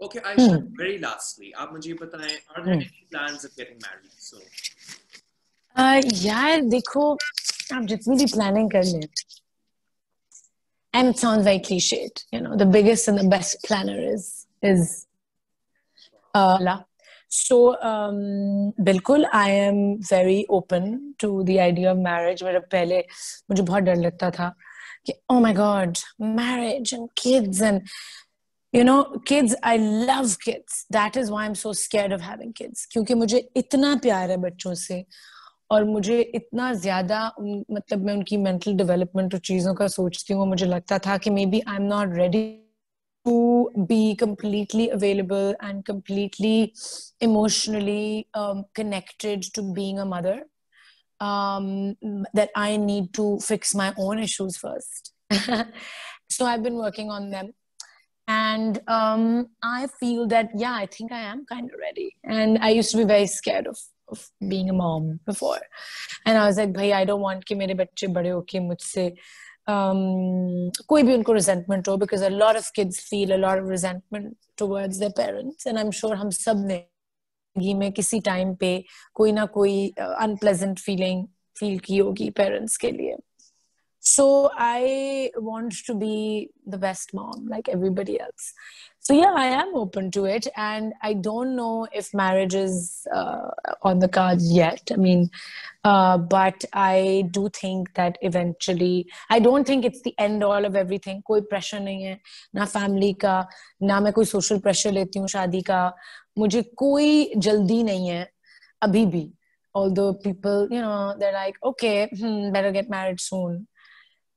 Okay, Aisha, hmm. very lastly, आप मुझे बताएं are there any plans of getting married so uh, यार देखो आप जितनी भी प्लानिंग कर लें and it sounds very cliched you know the biggest and the best planner is is uh, so um bilkul i am very open to the idea of marriage मेरा पहले मुझे बहुत डर लगता था कि oh my god marriage and kids and you know kids i love kids that is why i'm so scared of having kids kyunki mujhe itna pyar hai bachchon se aur mujhe itna zyada matlab main unki mental development aur cheezon ka sochti hu mujhe lagta tha ki maybe i'm not ready to be completely available and completely emotionally um, connected to being a mother um, that i need to fix my own issues first so i've been working on them and um, i feel that yeah i think i am kind of ready and i used to be very scared of of being a mom before and i was like bhai i don't want ki mere bacche bade ho ke mujhse um, koi bhi unko resentment ho because a lot of kids feel a lot of resentment towards their parents and i'm sure hum sab ne जिंदगी में किसी time पे koi ना कोई unpleasant ki feel की होगी parents के so i want to be the best mom like everybody else so yeah i am open to it and i don't know if marriage is uh, on the cards yet i mean uh, but i do think that eventually i don't think it's the end all of everything koi pressure nahi hai na family ka na main koi social pressure leti hu shaadi ka mujhe koi jaldi nahi hai abhi bhi although people you know they're like okay hmm, better get married soon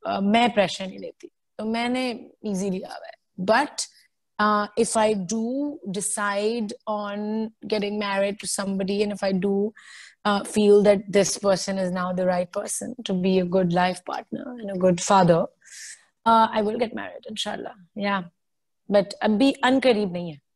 मैं pressure नहीं लेती तो मैंने easily आवा है but if I do decide on getting married to somebody, and if I do feel that this person is now the right person to be a good life partner and a good father, I will get married, inshallah. Yeah. But abhi unkareeb nahi hai.